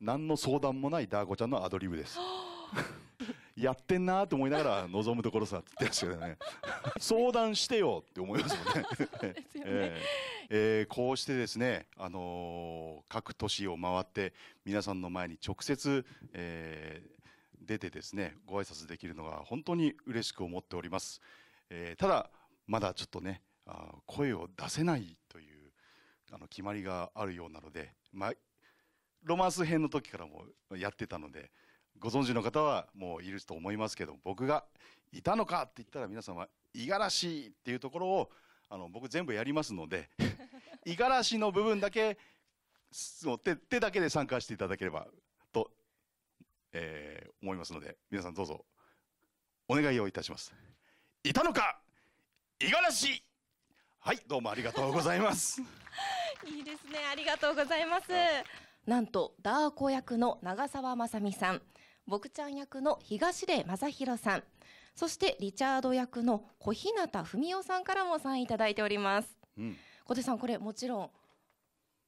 何の相談もないダー子ちゃんのアドリブです。やってんなーと思いながら望むところさって言ってましたけどね。相談してよって思いますもんね。ね。えー、えー、こうしてですね、あのー、各都市を回って皆さんの前に直接、えー、出てですね、ご挨拶できるのが本当に嬉しく思っております。えー、ただ、まだちょっとね、あ声を出せないという、あの、決まりがあるようなので、まあ、ロマンス編の時からもやってたので、ご存知の方はもういると思いますけど、僕がいたのかって言ったら皆様、んは、五十嵐っていうところを、あの、僕全部やりますので、五十嵐の部分だけ、そう手手だけで参加していただければと、えー、思いますので、皆さんどうぞ、お願いをいたします。いたのか五十嵐はい、どうもありがとうございます。いいですね、ありがとうございます。なんと、ダー子役の長澤まさみさん、ボクちゃん役の東出正宏さん、そしてリチャード役の小日向文夫さんからも参与いただいております。うん、小手さん、これもちろん。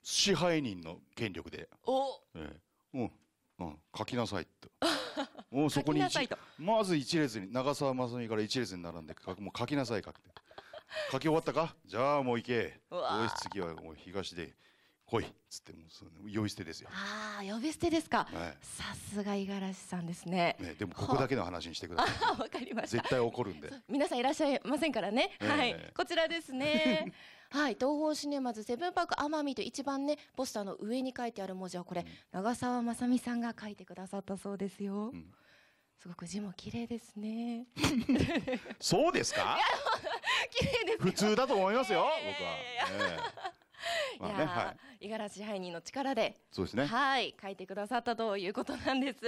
支配人の権力で。お、ええ、うん、うん、書きなさいと。もうそこにまず一列に長澤まさみから一列に並んで書もう書きなさい書き書き終わったかじゃあもう行け次はもう東で来いっつってもう呼び捨てですよああ呼び捨てですか、はい、さすが五十嵐さんですねねでもここだけの話にしてください わかりまし絶対怒るんで皆さんいらっしゃいませんからね、えー、はいこちらですね はい東方シネマズセブンパーク奄美と一番ねポスターの上に書いてある文字はこれ、うん、長澤まさみさんが書いてくださったそうですよ、うんすごく字も綺麗ですね。そうですか。綺麗です。普通だと思いますよ。えー、僕は。えー、まあね、はい。五十嵐ハイニの力でそうですねはい書いてくださったということなんです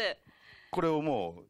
これをもう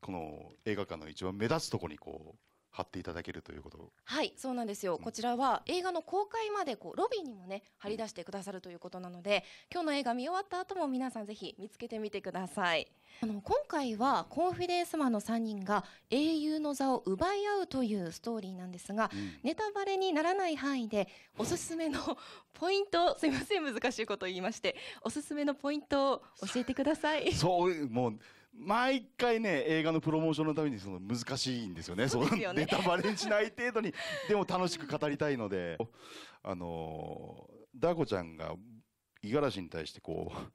この映画館の一番目立つところにこう貼っていただけるということはいそうなんですよ、うん、こちらは映画の公開までこうロビーにもね貼り出してくださるということなので、うん、今日の映画見終わった後も皆さんぜひ見つけてみてくださいあの今回はコンフィデンスマンの3人が英雄の座を奪い合うというストーリーなんですが、うん、ネタバレにならない範囲でおすすめの ポイントすみません難しいこと言いましておすすめのポイントを教えてくださいそうもう毎回ね、映画のプロモーションのためにその難しいんですよね。そうですよね。ネタバレしない程度に、でも楽しく語りたいので、あのー、ダーコちゃんが五十嵐に対してこう、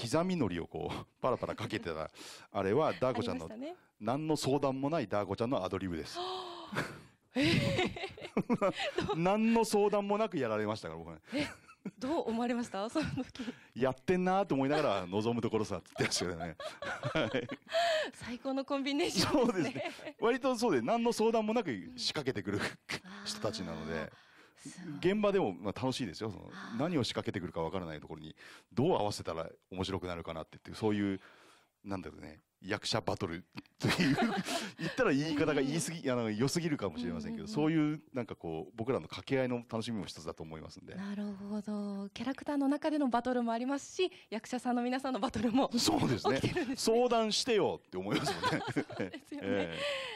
刻みのりをこう、パラパラかけてた、あれはダーコちゃんの、ね、何の相談もないダーコちゃんのアドリブです。何の相談もなくやられましたから、僕は、ね。どう思われましたその時。やってんなと思いながら望むところさって言ってましたけどね。最高のコンビネーション、ね、そうですね。割とそうで、何の相談もなく仕掛けてくる、人たちなので。現場でもまあ楽しいですよその何を仕掛けてくるか分からないところにどう合わせたら面白くなるかなってっていうそういうなんだろうね役者バトル という言ったら言い方が言いすぎあの良すぎるかもしれませんけど、そういうなんかこう僕らの掛け合いの楽しみも一つだと思いますんでなるほどキャラクターの中でのバトルもありますし役者さんの皆さんのバトルもそうですね、ね、相談してよって思いますもんね。ですよね、えー